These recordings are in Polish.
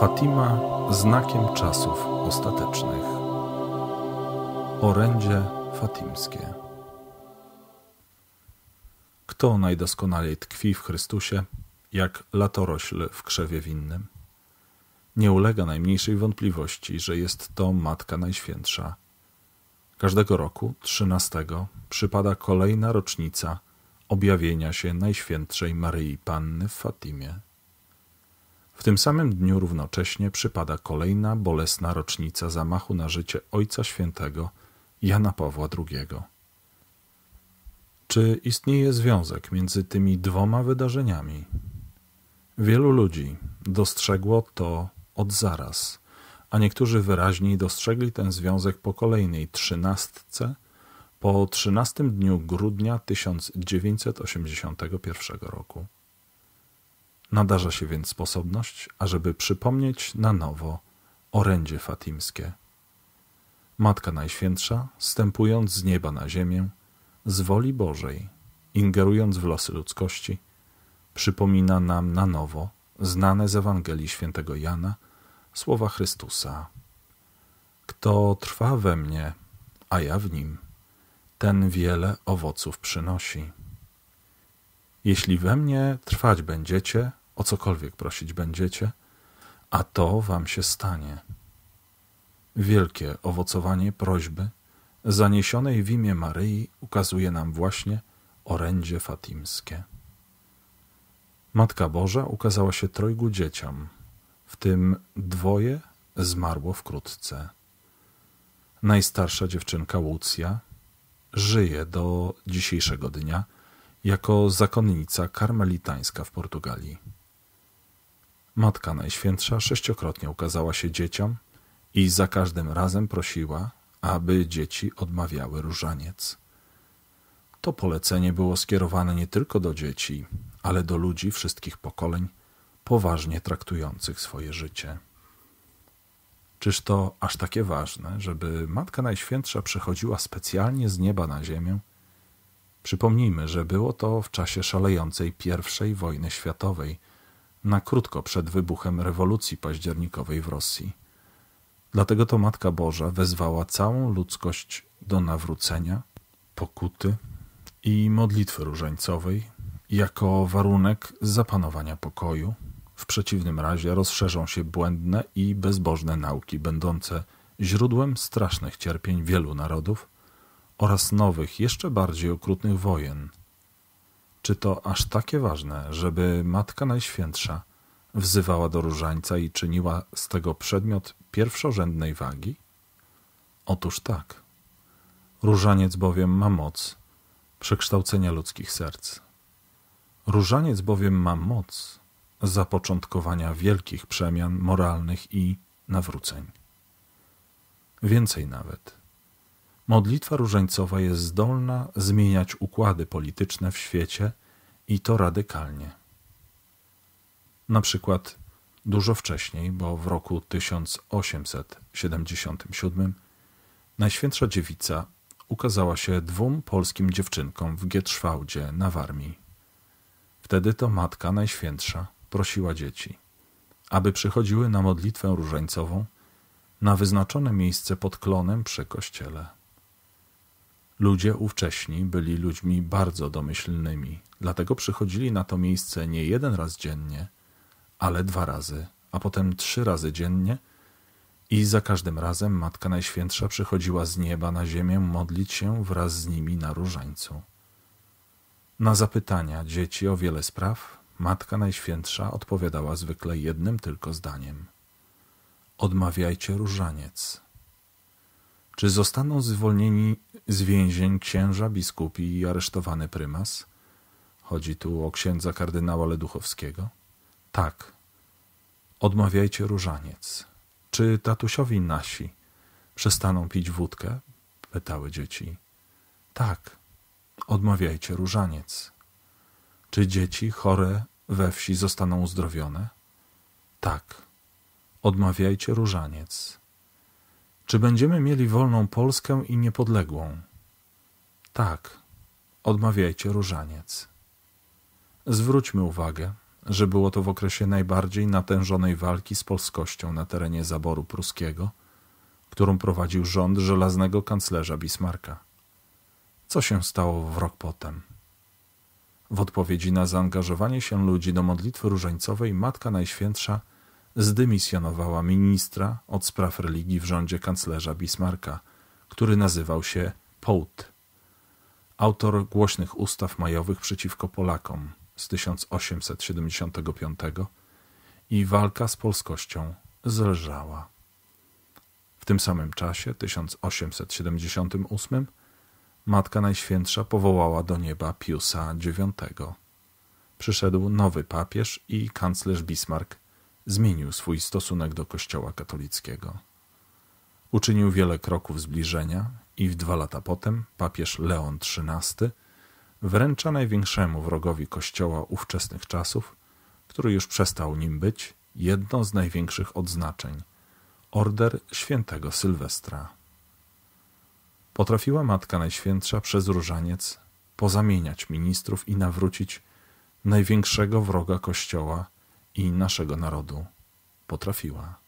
Fatima znakiem czasów ostatecznych. Orędzie fatimskie. Kto najdoskonalej tkwi w Chrystusie, jak latorośl w krzewie winnym? Nie ulega najmniejszej wątpliwości, że jest to Matka Najświętsza. Każdego roku, 13, przypada kolejna rocznica objawienia się Najświętszej Maryi Panny w Fatimie. W tym samym dniu równocześnie przypada kolejna bolesna rocznica zamachu na życie Ojca Świętego Jana Pawła II. Czy istnieje związek między tymi dwoma wydarzeniami? Wielu ludzi dostrzegło to od zaraz, a niektórzy wyraźniej dostrzegli ten związek po kolejnej trzynastce, po 13 dniu grudnia 1981 roku. Nadarza się więc sposobność, ażeby przypomnieć na nowo orędzie fatimskie. Matka Najświętsza, stępując z nieba na ziemię, z woli Bożej, ingerując w losy ludzkości, przypomina nam na nowo znane z Ewangelii świętego Jana słowa Chrystusa. Kto trwa we mnie, a ja w nim, ten wiele owoców przynosi. Jeśli we mnie trwać będziecie, o cokolwiek prosić będziecie, a to wam się stanie. Wielkie owocowanie prośby zaniesionej w imię Maryi ukazuje nam właśnie orędzie fatimskie. Matka Boża ukazała się trojgu dzieciom, w tym dwoje zmarło wkrótce. Najstarsza dziewczynka Łucja żyje do dzisiejszego dnia jako zakonnica karmelitańska w Portugalii. Matka Najświętsza sześciokrotnie ukazała się dzieciom i za każdym razem prosiła, aby dzieci odmawiały różaniec. To polecenie było skierowane nie tylko do dzieci, ale do ludzi wszystkich pokoleń, poważnie traktujących swoje życie. Czyż to aż takie ważne, żeby Matka Najświętsza przychodziła specjalnie z nieba na ziemię? Przypomnijmy, że było to w czasie szalejącej I wojny światowej – na krótko przed wybuchem rewolucji październikowej w Rosji. Dlatego to Matka Boża wezwała całą ludzkość do nawrócenia, pokuty i modlitwy różańcowej jako warunek zapanowania pokoju. W przeciwnym razie rozszerzą się błędne i bezbożne nauki, będące źródłem strasznych cierpień wielu narodów oraz nowych, jeszcze bardziej okrutnych wojen – czy to aż takie ważne, żeby Matka Najświętsza wzywała do różańca i czyniła z tego przedmiot pierwszorzędnej wagi? Otóż tak. Różaniec bowiem ma moc przekształcenia ludzkich serc. Różaniec bowiem ma moc zapoczątkowania wielkich przemian moralnych i nawróceń. Więcej nawet – Modlitwa różańcowa jest zdolna zmieniać układy polityczne w świecie i to radykalnie. Na przykład dużo wcześniej, bo w roku 1877 Najświętsza Dziewica ukazała się dwóm polskim dziewczynkom w Gietrzwałdzie na Warmii. Wtedy to Matka Najświętsza prosiła dzieci, aby przychodziły na modlitwę różańcową na wyznaczone miejsce pod klonem przy kościele. Ludzie ówcześni byli ludźmi bardzo domyślnymi, dlatego przychodzili na to miejsce nie jeden raz dziennie, ale dwa razy, a potem trzy razy dziennie i za każdym razem Matka Najświętsza przychodziła z nieba na ziemię modlić się wraz z nimi na różańcu. Na zapytania dzieci o wiele spraw Matka Najświętsza odpowiadała zwykle jednym tylko zdaniem – odmawiajcie różaniec – czy zostaną zwolnieni z więzień księża, biskupi i aresztowany prymas? Chodzi tu o księdza kardynała Leduchowskiego? Tak. Odmawiajcie różaniec. Czy tatusiowi nasi przestaną pić wódkę? Pytały dzieci. Tak. Odmawiajcie różaniec. Czy dzieci chore we wsi zostaną uzdrowione? Tak. Odmawiajcie różaniec. Czy będziemy mieli wolną Polskę i niepodległą? Tak, odmawiajcie różaniec. Zwróćmy uwagę, że było to w okresie najbardziej natężonej walki z polskością na terenie zaboru pruskiego, którą prowadził rząd żelaznego kanclerza Bismarka. Co się stało w rok potem? W odpowiedzi na zaangażowanie się ludzi do modlitwy różańcowej Matka Najświętsza – zdymisjonowała ministra od spraw religii w rządzie kanclerza Bismarcka, który nazywał się Pout. Autor głośnych ustaw majowych przeciwko Polakom z 1875 i walka z polskością zelżała. W tym samym czasie, 1878, Matka Najświętsza powołała do nieba Piusa IX. Przyszedł nowy papież i kanclerz Bismarck zmienił swój stosunek do Kościoła katolickiego. Uczynił wiele kroków zbliżenia i w dwa lata potem papież Leon XIII wręcza największemu wrogowi Kościoła ówczesnych czasów, który już przestał nim być, jedno z największych odznaczeń order świętego Sylwestra. Potrafiła Matka Najświętsza przez różaniec pozamieniać ministrów i nawrócić największego wroga Kościoła – i naszego narodu potrafiła.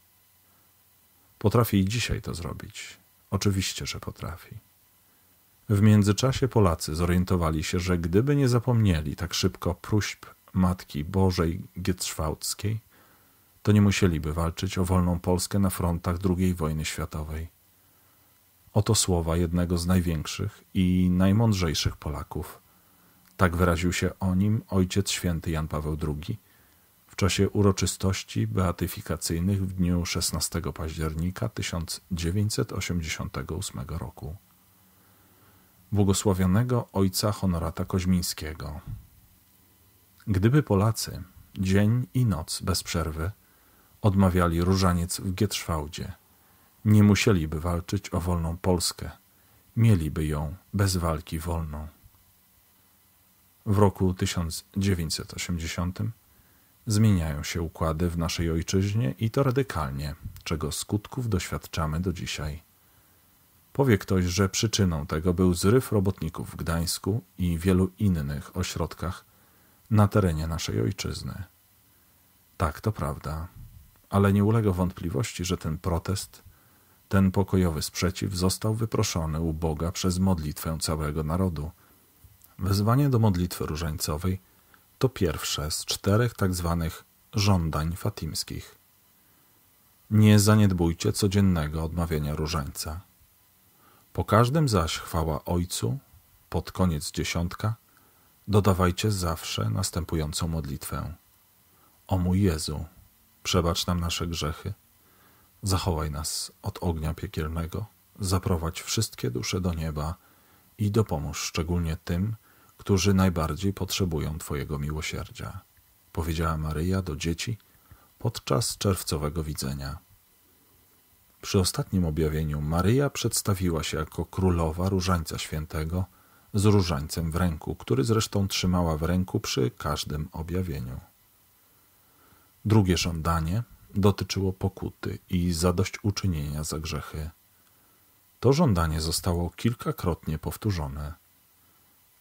Potrafi i dzisiaj to zrobić. Oczywiście, że potrafi. W międzyczasie Polacy zorientowali się, że gdyby nie zapomnieli tak szybko próśb Matki Bożej Gietrzwałckiej, to nie musieliby walczyć o wolną Polskę na frontach II wojny światowej. Oto słowa jednego z największych i najmądrzejszych Polaków. Tak wyraził się o nim ojciec święty Jan Paweł II – w czasie uroczystości beatyfikacyjnych w dniu 16 października 1988 roku. Błogosławionego ojca Honorata Koźmińskiego. Gdyby Polacy dzień i noc bez przerwy odmawiali różaniec w Gietrzwałdzie, nie musieliby walczyć o wolną Polskę, mieliby ją bez walki wolną. W roku 1980 Zmieniają się układy w naszej ojczyźnie i to radykalnie, czego skutków doświadczamy do dzisiaj. Powie ktoś, że przyczyną tego był zryw robotników w Gdańsku i wielu innych ośrodkach na terenie naszej ojczyzny. Tak, to prawda, ale nie ulega wątpliwości, że ten protest, ten pokojowy sprzeciw został wyproszony u Boga przez modlitwę całego narodu. Wezwanie do modlitwy różańcowej – to pierwsze z czterech tak zwanych żądań fatimskich. Nie zaniedbujcie codziennego odmawiania różańca. Po każdym zaś chwała Ojcu, pod koniec dziesiątka, dodawajcie zawsze następującą modlitwę. O mój Jezu, przebacz nam nasze grzechy, zachowaj nas od ognia piekielnego, zaprowadź wszystkie dusze do nieba i dopomóż szczególnie tym, którzy najbardziej potrzebują Twojego miłosierdzia, powiedziała Maryja do dzieci podczas czerwcowego widzenia. Przy ostatnim objawieniu Maryja przedstawiła się jako królowa Różańca Świętego z różańcem w ręku, który zresztą trzymała w ręku przy każdym objawieniu. Drugie żądanie dotyczyło pokuty i zadośćuczynienia za grzechy. To żądanie zostało kilkakrotnie powtórzone –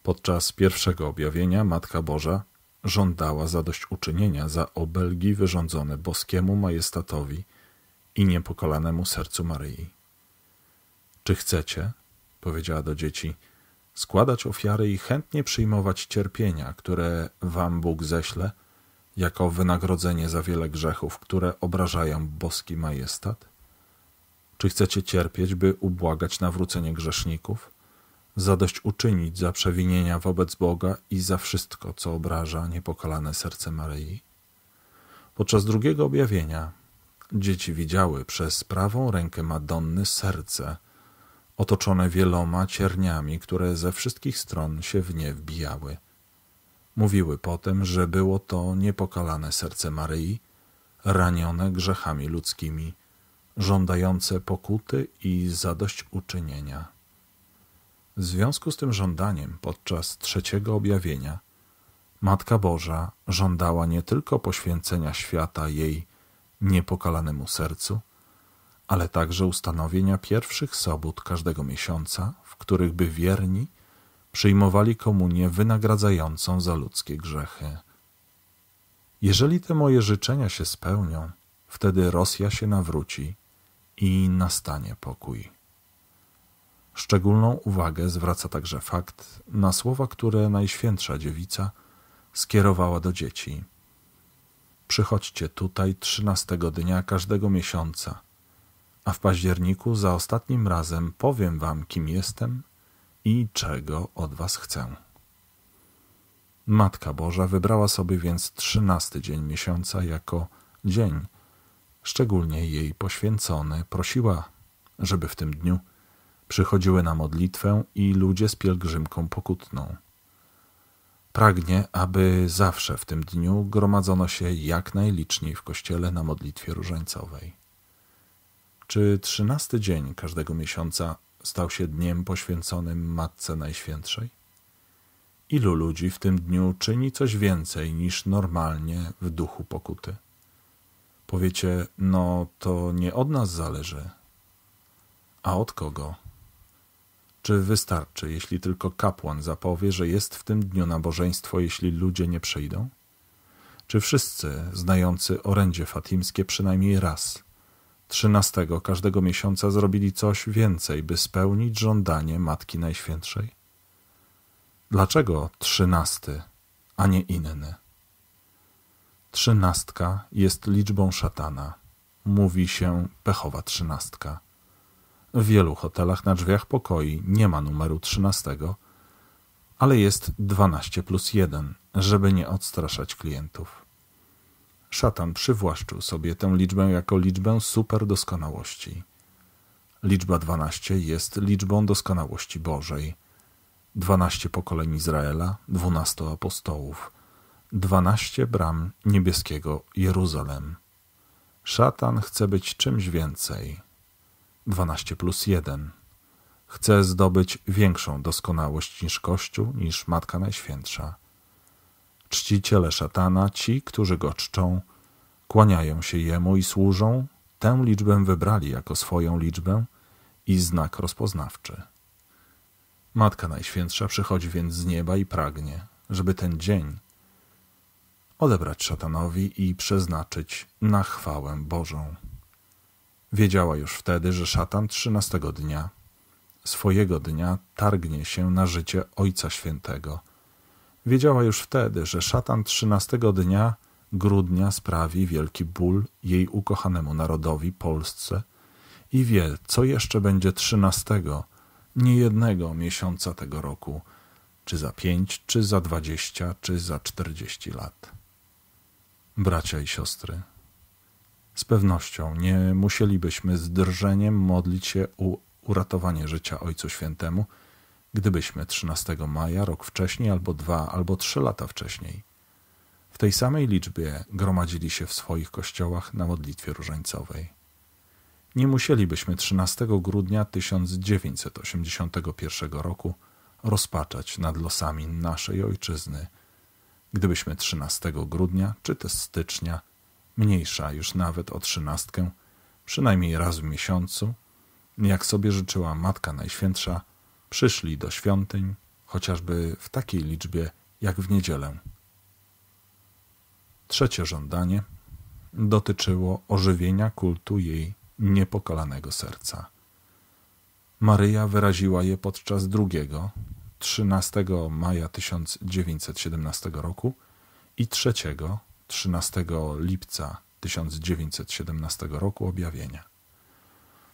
Podczas pierwszego objawienia Matka Boża żądała zadośćuczynienia za obelgi wyrządzone boskiemu majestatowi i niepokolanemu sercu Maryi. Czy chcecie, powiedziała do dzieci, składać ofiary i chętnie przyjmować cierpienia, które wam Bóg ześle, jako wynagrodzenie za wiele grzechów, które obrażają boski majestat? Czy chcecie cierpieć, by ubłagać nawrócenie grzeszników? zadość uczynić za przewinienia wobec Boga i za wszystko, co obraża niepokalane serce Maryi. Podczas drugiego objawienia dzieci widziały przez prawą rękę Madonny serce otoczone wieloma cierniami, które ze wszystkich stron się w nie wbijały. Mówiły potem, że było to niepokalane serce Maryi, ranione grzechami ludzkimi, żądające pokuty i zadośćuczynienia. W związku z tym żądaniem podczas trzeciego objawienia Matka Boża żądała nie tylko poświęcenia świata jej niepokalanemu sercu, ale także ustanowienia pierwszych sobót każdego miesiąca, w których by wierni przyjmowali komunię wynagradzającą za ludzkie grzechy. Jeżeli te moje życzenia się spełnią, wtedy Rosja się nawróci i nastanie pokój. Szczególną uwagę zwraca także fakt na słowa, które Najświętsza Dziewica skierowała do dzieci. Przychodźcie tutaj trzynastego dnia każdego miesiąca, a w październiku za ostatnim razem powiem wam, kim jestem i czego od was chcę. Matka Boża wybrała sobie więc trzynasty dzień miesiąca jako dzień, szczególnie jej poświęcony, prosiła, żeby w tym dniu przychodziły na modlitwę i ludzie z pielgrzymką pokutną. Pragnie, aby zawsze w tym dniu gromadzono się jak najliczniej w kościele na modlitwie różańcowej. Czy trzynasty dzień każdego miesiąca stał się dniem poświęconym Matce Najświętszej? Ilu ludzi w tym dniu czyni coś więcej niż normalnie w duchu pokuty? Powiecie, no to nie od nas zależy. A od kogo? Czy wystarczy, jeśli tylko kapłan zapowie, że jest w tym dniu nabożeństwo, jeśli ludzie nie przyjdą? Czy wszyscy znający orędzie fatimskie przynajmniej raz, trzynastego każdego miesiąca, zrobili coś więcej, by spełnić żądanie Matki Najświętszej? Dlaczego trzynasty, a nie inny? Trzynastka jest liczbą szatana. Mówi się pechowa trzynastka. W wielu hotelach na drzwiach pokoi nie ma numeru 13, ale jest 12 plus 1, żeby nie odstraszać klientów. Szatan przywłaszczył sobie tę liczbę jako liczbę superdoskonałości. Liczba 12 jest liczbą doskonałości Bożej. 12 pokoleń Izraela, 12 apostołów, 12 bram niebieskiego Jeruzalem. Szatan chce być czymś więcej. 12 plus 1. Chce zdobyć większą doskonałość niż Kościół, niż Matka Najświętsza. Czciciele szatana, ci, którzy go czczą, kłaniają się jemu i służą, tę liczbę wybrali jako swoją liczbę i znak rozpoznawczy. Matka Najświętsza przychodzi więc z nieba i pragnie, żeby ten dzień odebrać szatanowi i przeznaczyć na chwałę Bożą. Wiedziała już wtedy, że szatan trzynastego dnia, swojego dnia, targnie się na życie Ojca Świętego. Wiedziała już wtedy, że szatan trzynastego dnia grudnia sprawi wielki ból jej ukochanemu narodowi Polsce i wie, co jeszcze będzie trzynastego, niejednego miesiąca tego roku, czy za pięć, czy za dwadzieścia, czy za czterdzieści lat. Bracia i siostry, z pewnością nie musielibyśmy z drżeniem modlić się o uratowanie życia Ojcu Świętemu, gdybyśmy 13 maja rok wcześniej albo dwa albo trzy lata wcześniej w tej samej liczbie gromadzili się w swoich kościołach na modlitwie różańcowej. Nie musielibyśmy 13 grudnia 1981 roku rozpaczać nad losami naszej ojczyzny, gdybyśmy 13 grudnia czy też stycznia mniejsza już nawet o trzynastkę, przynajmniej raz w miesiącu, jak sobie życzyła Matka Najświętsza, przyszli do świątyń, chociażby w takiej liczbie jak w niedzielę. Trzecie żądanie dotyczyło ożywienia kultu jej niepokalanego serca. Maryja wyraziła je podczas drugiego, 13 maja 1917 roku i trzeciego, 13 lipca 1917 roku objawienia.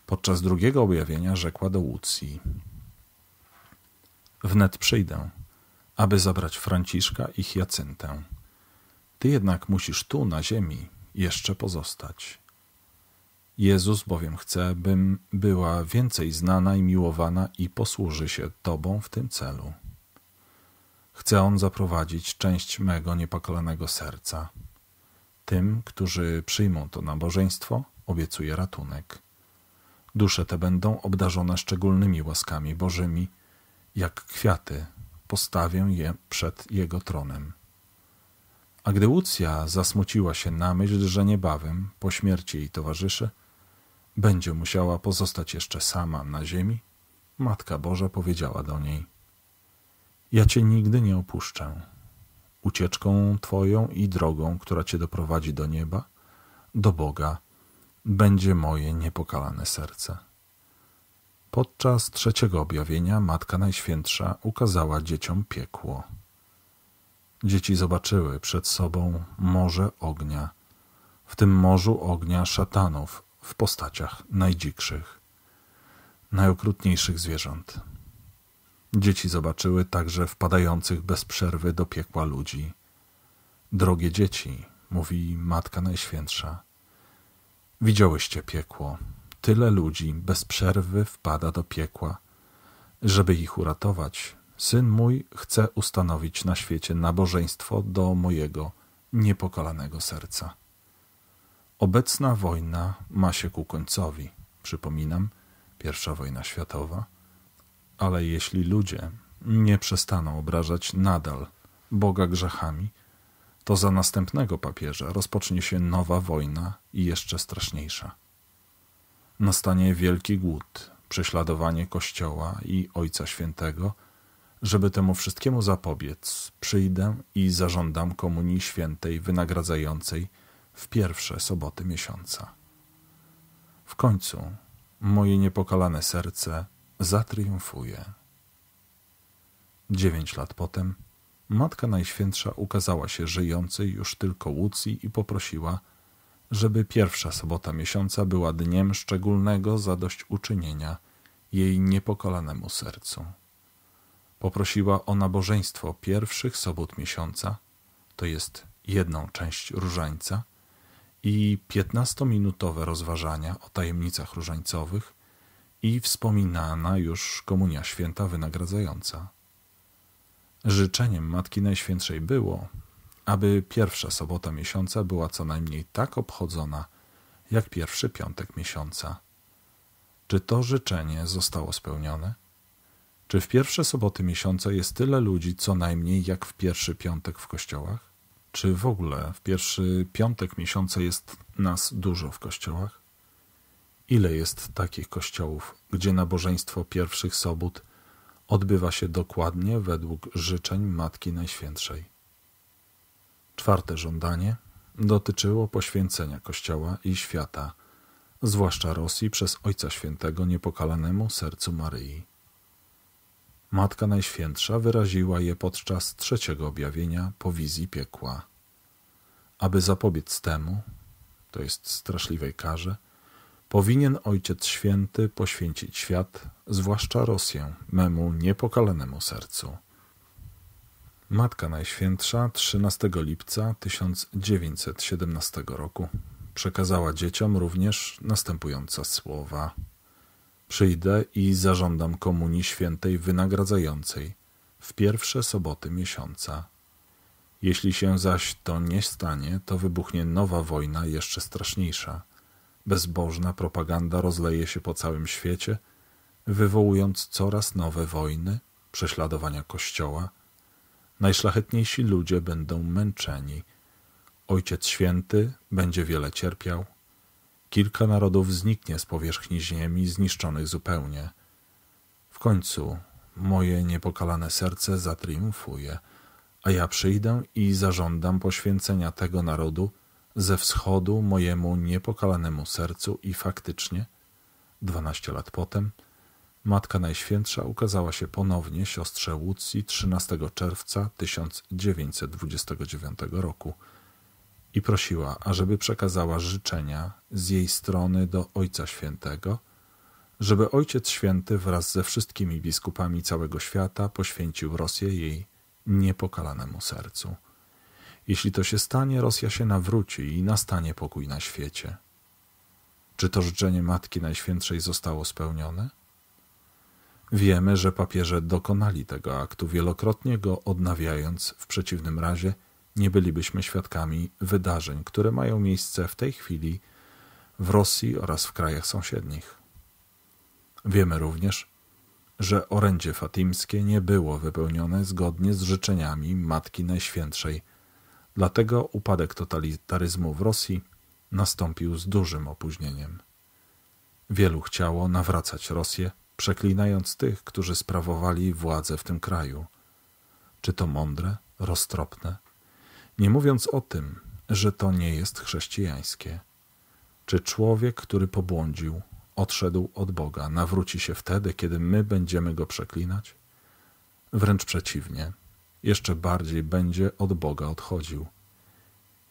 Podczas drugiego objawienia rzekła do Łucji: Wnet przyjdę, aby zabrać Franciszka i Hiacyntę. Ty jednak musisz tu na ziemi jeszcze pozostać. Jezus bowiem chce, bym była więcej znana i miłowana i posłuży się Tobą w tym celu. Chce On zaprowadzić część mego niepokolonego serca tym, którzy przyjmą to nabożeństwo, obiecuje ratunek. Dusze te będą obdarzone szczególnymi łaskami Bożymi, jak kwiaty postawię je przed jego tronem. A gdy Łucja zasmuciła się na myśl, że niebawem, po śmierci jej towarzyszy, będzie musiała pozostać jeszcze sama na ziemi, Matka Boża powiedziała do niej: Ja cię nigdy nie opuszczę ucieczką Twoją i drogą, która Cię doprowadzi do nieba, do Boga, będzie moje niepokalane serce. Podczas trzeciego objawienia Matka Najświętsza ukazała dzieciom piekło. Dzieci zobaczyły przed sobą morze ognia, w tym morzu ognia szatanów w postaciach najdzikszych, najokrutniejszych zwierząt. Dzieci zobaczyły także wpadających bez przerwy do piekła ludzi. Drogie dzieci, mówi Matka Najświętsza, widziałyście piekło. Tyle ludzi bez przerwy wpada do piekła. Żeby ich uratować, syn mój chce ustanowić na świecie nabożeństwo do mojego niepokalanego serca. Obecna wojna ma się ku końcowi. Przypominam, pierwsza wojna światowa – ale jeśli ludzie nie przestaną obrażać nadal Boga grzechami, to za następnego papieża rozpocznie się nowa wojna i jeszcze straszniejsza. Nastanie wielki głód, prześladowanie Kościoła i Ojca Świętego. Żeby temu wszystkiemu zapobiec, przyjdę i zażądam Komunii Świętej wynagradzającej w pierwsze soboty miesiąca. W końcu moje niepokalane serce zatriumfuje. Dziewięć lat potem Matka Najświętsza ukazała się żyjącej już tylko Łucji i poprosiła, żeby pierwsza sobota miesiąca była dniem szczególnego zadośćuczynienia jej niepokolanemu sercu. Poprosiła o nabożeństwo pierwszych sobot miesiąca, to jest jedną część różańca, i piętnastominutowe rozważania o tajemnicach różańcowych, i wspominana już Komunia Święta wynagradzająca. Życzeniem Matki Najświętszej było, aby pierwsza sobota miesiąca była co najmniej tak obchodzona, jak pierwszy piątek miesiąca. Czy to życzenie zostało spełnione? Czy w pierwsze soboty miesiąca jest tyle ludzi co najmniej jak w pierwszy piątek w kościołach? Czy w ogóle w pierwszy piątek miesiąca jest nas dużo w kościołach? Ile jest takich kościołów, gdzie nabożeństwo pierwszych sobót odbywa się dokładnie według życzeń Matki Najświętszej? Czwarte żądanie dotyczyło poświęcenia Kościoła i świata, zwłaszcza Rosji przez Ojca Świętego Niepokalanemu Sercu Maryi. Matka Najświętsza wyraziła je podczas trzeciego objawienia po wizji piekła. Aby zapobiec temu, to jest straszliwej karze, Powinien Ojciec Święty poświęcić świat, zwłaszcza Rosję, memu niepokalanemu sercu. Matka Najświętsza 13 lipca 1917 roku przekazała dzieciom również następujące słowa: Przyjdę i zażądam Komunii Świętej wynagradzającej w pierwsze soboty miesiąca. Jeśli się zaś to nie stanie, to wybuchnie nowa wojna jeszcze straszniejsza bezbożna propaganda rozleje się po całym świecie, wywołując coraz nowe wojny, prześladowania Kościoła. Najszlachetniejsi ludzie będą męczeni. Ojciec Święty będzie wiele cierpiał. Kilka narodów zniknie z powierzchni ziemi, zniszczonych zupełnie. W końcu moje niepokalane serce zatriumfuje, a ja przyjdę i zażądam poświęcenia tego narodu, ze wschodu mojemu niepokalanemu sercu i faktycznie, dwanaście lat potem, Matka Najświętsza ukazała się ponownie siostrze Łucji 13 czerwca 1929 roku i prosiła, ażeby przekazała życzenia z jej strony do Ojca Świętego, żeby Ojciec Święty wraz ze wszystkimi biskupami całego świata poświęcił Rosję jej niepokalanemu sercu. Jeśli to się stanie, Rosja się nawróci i nastanie pokój na świecie. Czy to życzenie Matki Najświętszej zostało spełnione? Wiemy, że papieże dokonali tego aktu, wielokrotnie go odnawiając, w przeciwnym razie nie bylibyśmy świadkami wydarzeń, które mają miejsce w tej chwili w Rosji oraz w krajach sąsiednich. Wiemy również, że orędzie fatimskie nie było wypełnione zgodnie z życzeniami Matki Najświętszej Dlatego upadek totalitaryzmu w Rosji nastąpił z dużym opóźnieniem. Wielu chciało nawracać Rosję, przeklinając tych, którzy sprawowali władzę w tym kraju. Czy to mądre, roztropne? Nie mówiąc o tym, że to nie jest chrześcijańskie. Czy człowiek, który pobłądził, odszedł od Boga, nawróci się wtedy, kiedy my będziemy go przeklinać? Wręcz przeciwnie jeszcze bardziej będzie od Boga odchodził.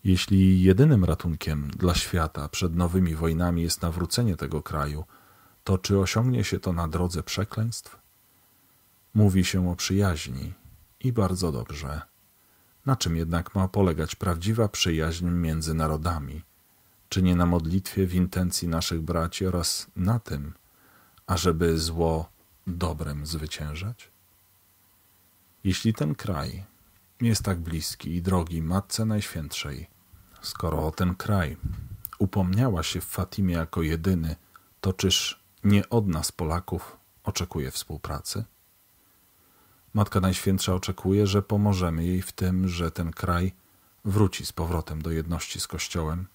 Jeśli jedynym ratunkiem dla świata przed nowymi wojnami jest nawrócenie tego kraju, to czy osiągnie się to na drodze przekleństw? Mówi się o przyjaźni i bardzo dobrze. Na czym jednak ma polegać prawdziwa przyjaźń między narodami? Czy nie na modlitwie w intencji naszych braci oraz na tym, ażeby zło dobrem zwyciężać? Jeśli ten kraj jest tak bliski i drogi Matce Najświętszej, skoro o ten kraj upomniała się w Fatimie jako jedyny, to czyż nie od nas Polaków oczekuje współpracy? Matka Najświętsza oczekuje, że pomożemy jej w tym, że ten kraj wróci z powrotem do jedności z Kościołem,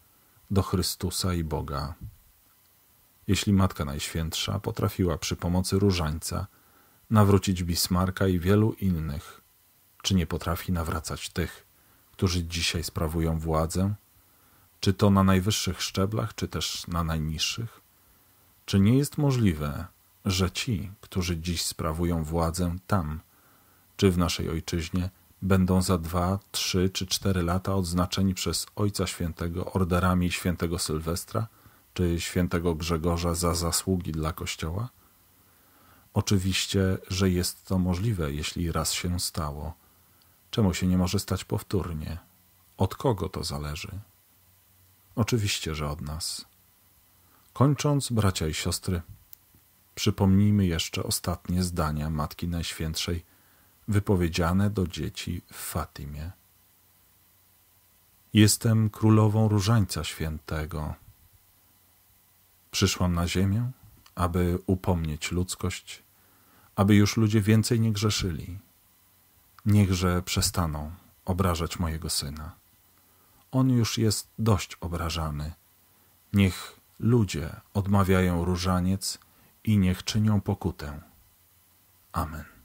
do Chrystusa i Boga. Jeśli Matka Najświętsza potrafiła przy pomocy różańca nawrócić Bismarka i wielu innych? Czy nie potrafi nawracać tych, którzy dzisiaj sprawują władzę? Czy to na najwyższych szczeblach, czy też na najniższych? Czy nie jest możliwe, że ci, którzy dziś sprawują władzę tam, czy w naszej ojczyźnie, będą za dwa, trzy czy cztery lata odznaczeni przez Ojca Świętego orderami Świętego Sylwestra czy Świętego Grzegorza za zasługi dla Kościoła? Oczywiście, że jest to możliwe, jeśli raz się stało. Czemu się nie może stać powtórnie? Od kogo to zależy? Oczywiście, że od nas. Kończąc, bracia i siostry, przypomnijmy jeszcze ostatnie zdania Matki Najświętszej, wypowiedziane do dzieci w Fatimie. Jestem królową różańca świętego. Przyszłam na ziemię, aby upomnieć ludzkość, aby już ludzie więcej nie grzeszyli. Niechże przestaną obrażać mojego syna. On już jest dość obrażany. Niech ludzie odmawiają różaniec i niech czynią pokutę. Amen.